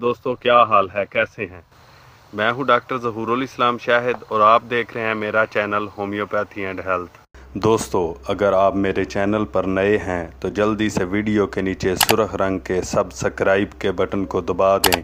दोस्तों क्या हाल है कैसे हैं मैं हूं डॉक्टर जहूर इस्लाम शाहिद और आप देख रहे हैं मेरा चैनल होम्योपैथी एंड हेल्थ दोस्तों अगर आप मेरे चैनल पर नए हैं तो जल्दी से वीडियो के नीचे सुरख रंग के सब्सक्राइब के बटन को दबा दें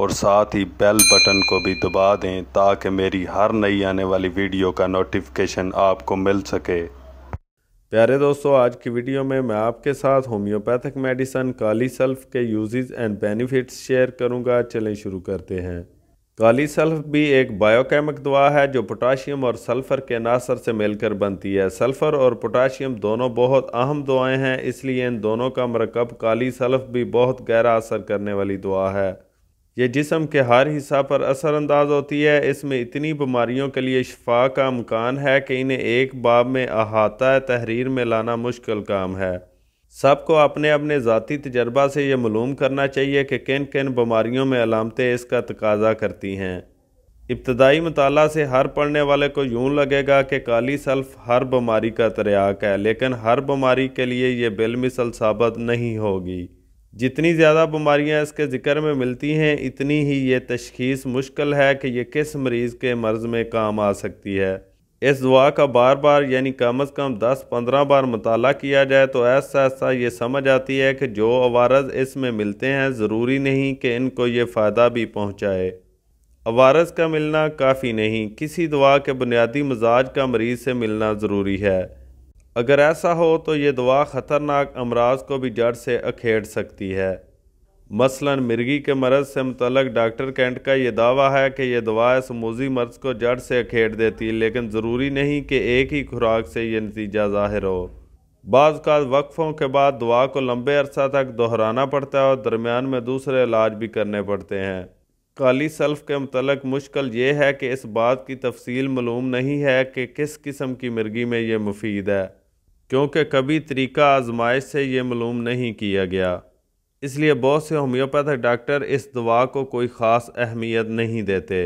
और साथ ही बेल बटन को भी दबा दें ताकि मेरी हर नई आने वाली वीडियो का नोटिफिकेशन आपको मिल सके प्यारे दोस्तों आज की वीडियो में मैं आपके साथ होम्योपैथिक मेडिसन काली सल्फ के यूजेस एंड बेनिफिट्स शेयर करूंगा चलें शुरू करते हैं काली सल्फ भी एक बायोकेमिक दवा है जो पोटाशियम और सल्फ़र के नासर से मिलकर बनती है सल्फ़र और पोटाशियम दोनों बहुत अहम दवाएं हैं इसलिए इन दोनों का मरकब काली सल्फ भी बहुत गहरा असर करने वाली दुआ है ये जिसम के हर हिस्सा पर असरानंदाज होती है इसमें इतनी बीमारियों के लिए शफा का अमकान है कि इन्हें एक बाब में अहाता तहरीर में लाना मुश्किल काम है सबको अपने अपने ज़ाती तजर्बा से ये मलूम करना चाहिए कि किन किन बीमारियों में अलामतें इसका तकाजा करती हैं इब्तदाई मताल से हर पढ़ने वाले को यूँ लगेगा कि काली सल्फ हर बीमारी का तरियाक है लेकिन हर बीमारी के लिए यह बिलमिसल साबित नहीं होगी जितनी ज़्यादा बीमारियां इसके ज़िक्र में मिलती हैं इतनी ही ये तशखीस मुश्किल है कि यह किस मरीज़ के मर्ज़ में काम आ सकती है इस दुआ का बार बार यानी कम अज़ कम दस पंद्रह बार मताल किया जाए तो ऐसा ऐसा ये समझ आती है कि जो अवारज इसमें मिलते हैं ज़रूरी नहीं कि इनको ये फ़ायदा भी पहुँचाए अवारज का मिलना काफ़ी नहीं किसी दुआ के बुनियादी मजाज का मरीज़ से मिलना ज़रूरी है अगर ऐसा हो तो ये दवा ख़तरनाक अमराज को भी जड़ से अखेड़ सकती है मसलन मिर्गी के मर्ज़ से मुतलक डॉक्टर कैंट का ये दावा है कि यह इस समूजी मर्ज़ को जड़ से अखेड़ देती है लेकिन ज़रूरी नहीं कि एक ही खुराक से ये नतीजा ज़ाहिर हो बाज़ा वक्फ़ों के बाद दवा को लंबे अरसा तक दोहराना पड़ता है और दरमियान में दूसरे इलाज भी करने पड़ते हैं काली सल्फ़ के मतलब मुश्किल ये है कि इस बात की तफसील मलूम नहीं है कि किस किस्म की मिर्गी में ये मुफीद है क्योंकि कभी तरीका आजमाइश से ये मालूम नहीं किया गया इसलिए बहुत से होम्योपैथिक डॉक्टर इस दवा को कोई ख़ास अहमियत नहीं देते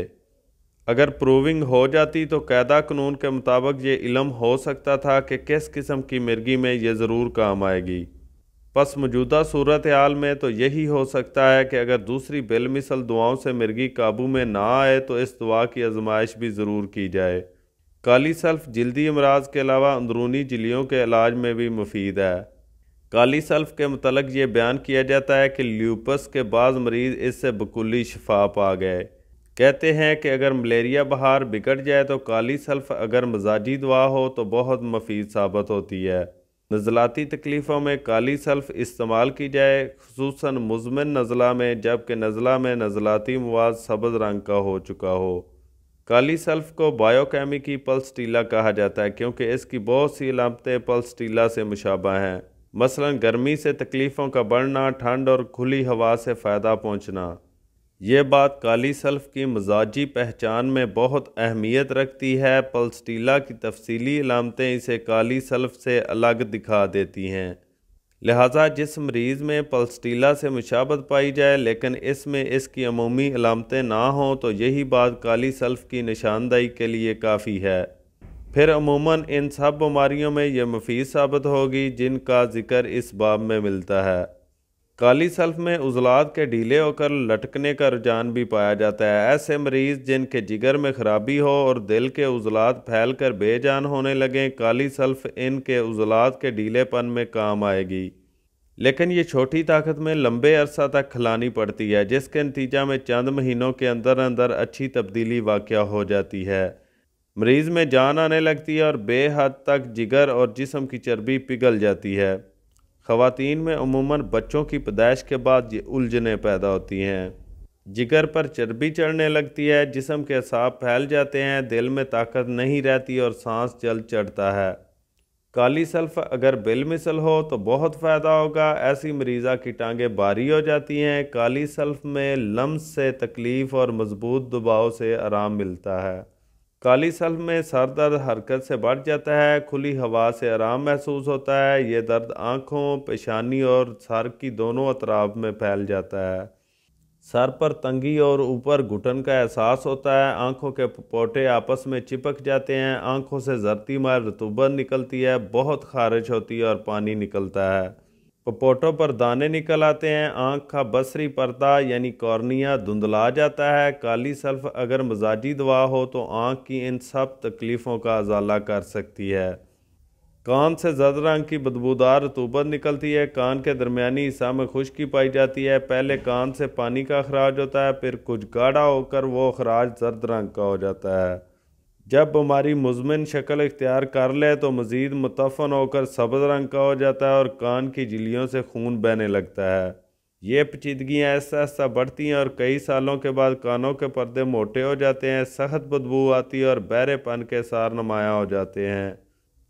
अगर प्रूविंग हो जाती तो कैदा कानून के मुताबिक ये इलम हो सकता था कि किस किस्म की मिर्गी में ये ज़रूर काम आएगी बस मौजूदा सूरत हाल में तो यही हो सकता है कि अगर दूसरी बेलमिसल दुआओं से मिर्गी काबू में ना आए तो इस दुआ की आजमाइश भी ज़रूर की जाए काली सल्फ़ जल्दी अमराज के अलावा अंदरूनी जलियों के इलाज में भी मुफीद है काली सल्फ़ के मतलब ये बयान किया जाता है कि ल्यूपस के बाद मरीज़ इससे बकुली शफा पा गए कहते हैं कि अगर मलेरिया बहार बिगड़ जाए तो काली सल्फ़ अगर मजाजी दवा हो तो बहुत मफीद साबित होती है नज़लाती तकलीफ़ों में काली सल्फ़ इस्तेमाल की जाए खूस मुजमिन नज़ला में जबकि नज़ला में नज़लाती मवाद सब्ज़ रंग का हो चुका हो काली सल्फ को बायोकेमिकी पल्स टीला कहा जाता है क्योंकि इसकी बहुत सी अलामतें पल्स टीला से मुशाबा हैं मसलन गर्मी से तकलीफ़ों का बढ़ना ठंड और खुली हवा से फ़ायदा पहुँचना ये बात काली सल्फ की मजाजी पहचान में बहुत अहमियत रखती है पल्सटीला की तफसीली अलामतें इसे काली सल्फ से अलग दिखा देती हैं लिहाजा जिस मरीज़ में पल्सटीला से मुशाबत पाई जाए लेकिन इसमें इसकी अमूमी अलामतें ना हों तो यही बात काली सल्फ़ की निशानदाही के लिए काफ़ी है फिर अमूमन इन सब बीमारियों में यह मुफीद साबित होगी जिनका जिक्र इस बाब में मिलता है काली सल्फ में उजलात के ढीले होकर लटकने का रुझान भी पाया जाता है ऐसे मरीज़ जिनके जिगर में खराबी हो और दिल के उजलात फैल कर बेजान होने लगें काली सल्फ इनके उजलात के ढीलेपन में काम आएगी लेकिन ये छोटी ताकत में लंबे अरसा तक खिलानी पड़ती है जिसके नतीजा में चंद महीनों के अंदर अंदर अच्छी तब्दीली वाक़ हो जाती है मरीज़ में जान आने लगती है और बेहद तक जिगर और जिसम की चर्बी पिघल जाती है खातन में अमूमन बच्चों की पैदाइश के बाद ये उलझने पैदा होती हैं जिगर पर चर्बी चढ़ने लगती है जिसम के असाब फैल जाते हैं दिल में ताकत नहीं रहती और सांस जल चढ़ता है काली सल्फ अगर बिलमिसल हो तो बहुत फ़ायदा होगा ऐसी मरीज़ा की टांगें भारी हो जाती हैं काली सल्फ में लम्स से तकलीफ़ और मजबूत दबाव से आराम मिलता है काली सल में सर दर्द हरकत से बढ़ जाता है खुली हवा से आराम महसूस होता है ये दर्द आँखों पेशानी और सर की दोनों अतराब में फैल जाता है सर पर तंगी और ऊपर घुटन का एहसास होता है आँखों के पोटे आपस में चिपक जाते हैं आँखों से जरती मार रतूबत निकलती है बहुत खारिश होती है और पानी निकलता है पपोटों पर दाने निकल आते हैं आँख का बसरी पर्दा यानी कॉर्निया धुंधला जाता है काली सल्फ अगर मजाजी दवा हो तो आँख की इन सब तकलीफ़ों का अजाला कर सकती है कान से जद रंग की बदबूदार रतूबत निकलती है कान के दरमियानी हिस्सा में खुश्की पाई जाती है पहले कान से पानी का अखराज होता है फिर कुछ गाढ़ा होकर वो अखराज जर्द रंग का हो जाता है जब हमारी मुजमिन शक्ल इख्तियार कर ले तो मज़ीद मुतफ़न होकर सब्ज़ रंग का हो जाता है और कान की जिलियों से खून बहने लगता है ये पेचीदगियाँ ऐसा ऐसा बढ़ती हैं और कई सालों के बाद कानों के पर्दे मोटे हो जाते हैं सख्त बदबू आती है और बहरेपन के सार नुमाया हो जाते हैं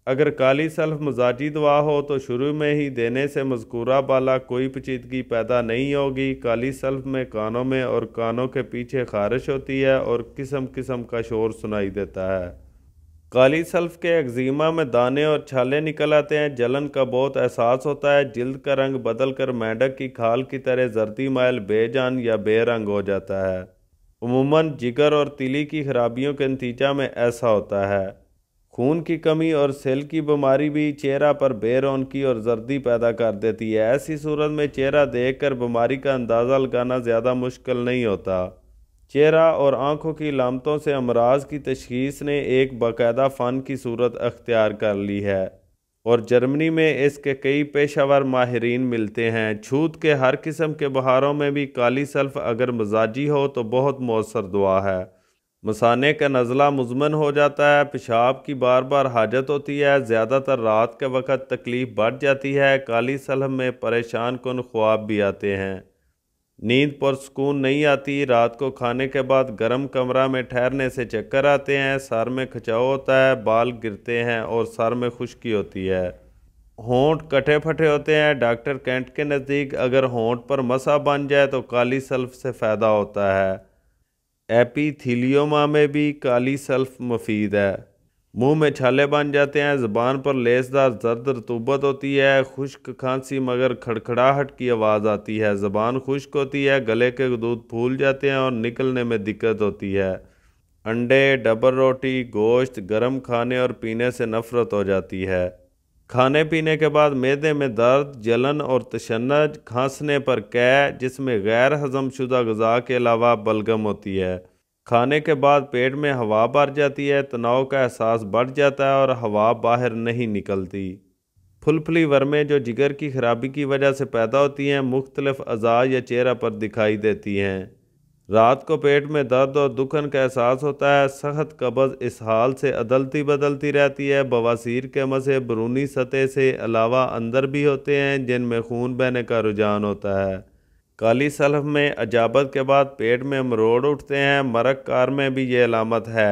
अगर काली सल्फ मजाजी दवा हो तो शुरू में ही देने से मजकूरा बाला कोई पेचीदगी पैदा नहीं होगी काली सल्फ में कानों में और कानों के पीछे खारिश होती है और किस्म किस्म का शोर सुनाई देता है काली सल्फ के एक्जीमा में दाने और छाले निकल आते हैं जलन का बहुत एहसास होता है जल्द का रंग बदल कर मेंढक की खाल की तरह जर्दी मायल बेजान या बेरंग हो जाता है उमूमन जिगर और तिली की खराबियों के नतीजा में ऐसा होता है खून की कमी और सेल की बीमारी भी चेहरा पर बेरौनकी और जर्दी पैदा कर देती है ऐसी सूरत में चेहरा देखकर बीमारी का अंदाज़ा लगाना ज़्यादा मुश्किल नहीं होता चेहरा और आँखों की लामतों से अमराज की तशीस ने एक बाकायदा फ़न की सूरत अख्तियार कर ली है और जर्मनी में इसके कई पेशावर माहरीन मिलते हैं छूत के हर किस्म के बहारों में भी काली सल्फ़ अगर मजाजी हो तो बहुत मौसर दुआ है मसाने का नज़ला मुजमन हो जाता है पेशाब की बार बार हाजत होती है ज़्यादातर रात के वक़्त तकलीफ़ बढ़ जाती है काली सलह में परेशान कन ख्वाब भी आते हैं नींद पर सुकून नहीं आती रात को खाने के बाद गर्म कमरा में ठहरने से चक्कर आते हैं सर में खिंचाव होता है बाल गिरते हैं और सर में खुश्की होती है होंठ कटे फटे होते हैं डॉक्टर कैंट के नज़दीक अगर होंठ पर मसा बन जाए तो काली सल्फ से फ़ायदा होता है एपीथीलियोमा में भी काली सल्फ मुफीद है मुंह में छाले बन जाते हैं ज़बान पर लेसदार जर्द रतूबत होती है खुश्क खांसी मगर खड़खड़ाहट की आवाज़ आती है ज़बान खुश्क होती है गले के दूध फूल जाते हैं और निकलने में दिक्कत होती है अंडे डबर रोटी गोश्त गर्म खाने और पीने से नफ़रत हो जाती है खाने पीने के बाद मैदे में दर्द जलन और तशनज खांसने पर कै जिसमें गैर हजमशुदा गज़ा के अलावा बलगम होती है खाने के बाद पेट में हवा भर जाती है तनाव का एहसास बढ़ जाता है और हवा बाहर नहीं निकलती फुलफली वर्में जो जिगर की खराबी की वजह से पैदा होती हैं मुख्तलिफ अज़ा या चेहरा पर दिखाई देती हैं रात को पेट में दर्द और दुखन का एहसास होता है सख्त कब्ज़ इस हाल से अदलती बदलती रहती है बवासीर के मसे बरूनी सतह से अलावा अंदर भी होते हैं जिनमें खून बहने का रुझान होता है काली सलफ में अजाबत के बाद पेट में मरोड़ उठते हैं मरक कार में भी ये अलामत है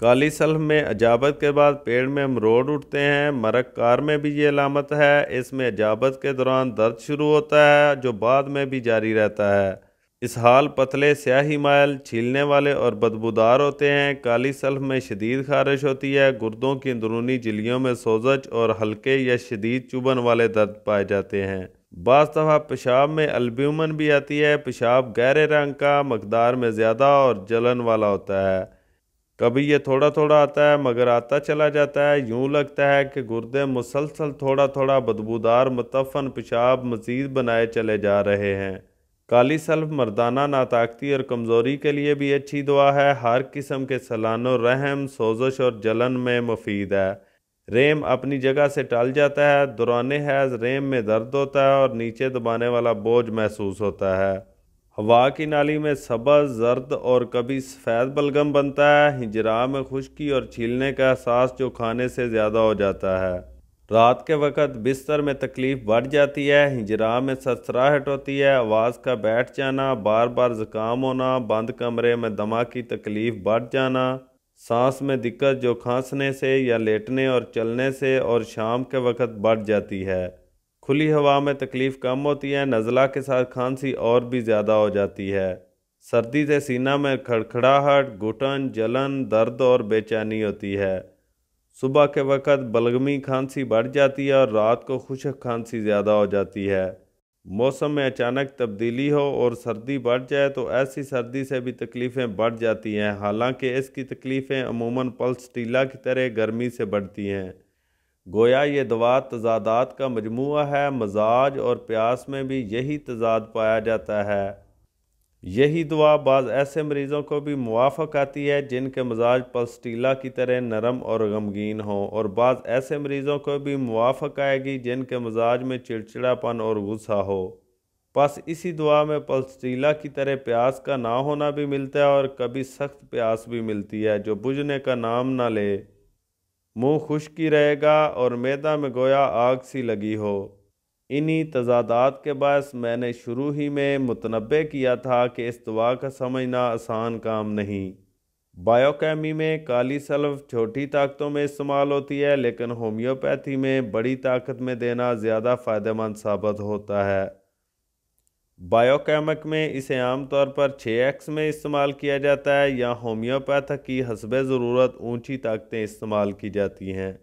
काली सलफ में अजाबत के बाद पेट में मरोड़ उठते हैं मरक कार में भी ये अलामत है इसमें अजाबत के दौरान दर्द शुरू होता है जो बाद में भी जारी रहता है इस हाल पतले स्याही मायल छीलने वाले और बदबूदार होते हैं काली सल्फ में शदीद खारिश होती है गुर्दों की अंदरूनी जिलियों में सोजच और हल्के या शदीद चुभन वाले दर्द पाए जाते हैं बज दफ़ा पेशाब में अल्ब्यूमन भी आती है पेशाब गहरे रंग का मकदार में ज़्यादा और जलन वाला होता है कभी ये थोड़ा थोड़ा आता है मगर आता चला जाता है यूँ लगता है कि गुर्दे मुसलसल थोड़ा थोड़ा बदबूदार मतफन पेशाब मज़ीद बनाए चले जा रहे हैं काली सल्फ मर्दाना नाताकती और कमज़ोरी के लिए भी अच्छी दुआ है हर किस्म के सलानो रहम सोजश और जलन में मुफीद है रेम अपनी जगह से टल जाता है दुरान हैज़ रेम में दर्द होता है और नीचे दबाने वाला बोझ महसूस होता है हवा की नाली में सबज़ जर्द और कभी सफ़ेद बलगम बनता है हिजरा में खुश्की और छीलने का एहसास जो खाने से ज़्यादा हो जाता है रात के वक़्त बिस्तर में तकलीफ़ बढ़ जाती है हिजरा में ससराहट होती है आवाज़ का बैठ जाना बार बार ज़ुकाम होना बंद कमरे में दमा की तकलीफ़ बढ़ जाना सांस में दिक्कत जो खांसने से या लेटने और चलने से और शाम के वक़्त बढ़ जाती है खुली हवा में तकलीफ़ कम होती है नज़ला के साथ खांसी और भी ज़्यादा हो जाती है सर्दी से सीना में खड़खड़ाहट घुटन जलन दर्द और बेचैनी होती है सुबह के वक़्त बलगमी खांसी बढ़ जाती है और रात को खुशक खांसी ज़्यादा हो जाती है मौसम में अचानक तब्दीली हो और सर्दी बढ़ जाए तो ऐसी सर्दी से भी तकलीफ़ें बढ़ जाती हैं हालांकि इसकी तकलीफ़ें अमूमन पल्स टीला की तरह गर्मी से बढ़ती हैं गोया ये दवा तजादात का मजमू है मजाज और प्यास में भी यही तजाद पाया जाता है यही दुआ बाज़ ऐसे मरीज़ों को भी मुआफ़ आती है जिनके मजाज पलस्टीला की तरह नरम और गमगीन हों और बाज़ ऐसे मरीज़ों को भी मुआफ़ आएगी जिनके मजाज में चिड़चिड़ापन और गुस्सा हो बस इसी दुआ में पल्सटीला की तरह प्यास का ना होना भी मिलता है और कभी सख्त प्यास भी मिलती है जो बुझने का नाम ना ले मुँह खुश्की रहेगा और मैदा में गोया आग सी लगी हो इन्हीं तजादात के बायस मैंने शुरू ही में मुतनबे किया था कि इस दवा का समझना आसान काम नहीं बायोकेमी में काली सल्फ छोटी ताकतों में इस्तेमाल होती है लेकिन होम्योपैथी में बड़ी ताकत में देना ज़्यादा फ़ायदेमंद साबित होता है बायोकेमिक में इसे आमतौर पर 6x में इस्तेमाल किया जाता है या होम्योपैथक की हसब ज़रूरत ऊंची ताकतें इस्तेमाल की जाती हैं